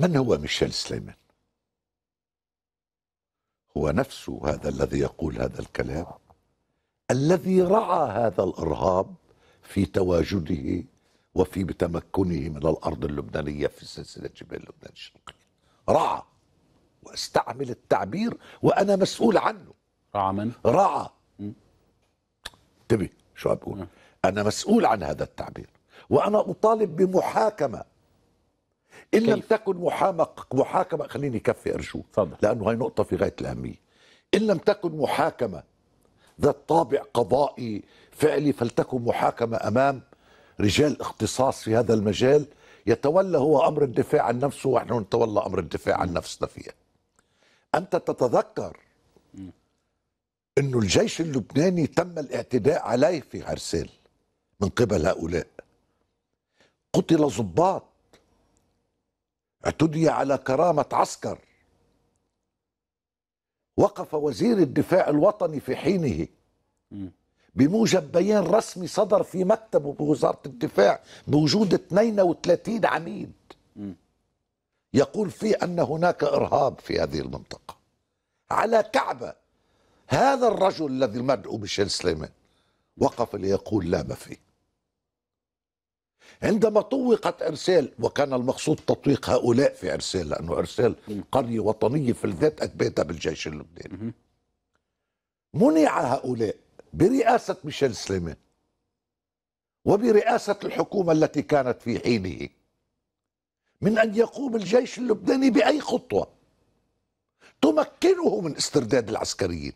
من هو ميشيل سليمان هو نفسه هذا الذي يقول هذا الكلام الذي رعى هذا الارهاب في تواجده وفي تمكنه من الارض اللبنانيه في سلسله جبال لبنان الشرقيه رعى واستعمل التعبير وانا مسؤول عنه رعى من؟ رعى انتبه شو بقول انا مسؤول عن هذا التعبير وانا اطالب بمحاكمه ان لم تكن محامة محاكمه خليني كفي ارجوك لانه هي نقطه في غايه الاهميه ان لم تكن محاكمه ذات طابع قضائي فعلي فلتكن محاكمه امام رجال اختصاص في هذا المجال يتولى هو امر الدفاع عن نفسه ونحن نتولى امر الدفاع عن نفسنا فيها انت تتذكر انه الجيش اللبناني تم الاعتداء عليه في عرسال من قبل هؤلاء قتل ضباط اعتدي على كرامة عسكر وقف وزير الدفاع الوطني في حينه بموجب بيان رسمي صدر في مكتبه بوزارة الدفاع بوجود 32 عميد يقول فيه أن هناك إرهاب في هذه المنطقة على كعبة هذا الرجل الذي المدعو ميشيل سليمان وقف ليقول لا ما فيه عندما طوقت إرسال وكان المقصود تطويق هؤلاء في إرسال لأنه إرسال قرية وطنية في الذات أثبتها بالجيش اللبناني منع هؤلاء برئاسة ميشيل سليمان وبرئاسة الحكومة التي كانت في حينه من أن يقوم الجيش اللبناني بأي خطوة تمكنه من استرداد العسكريين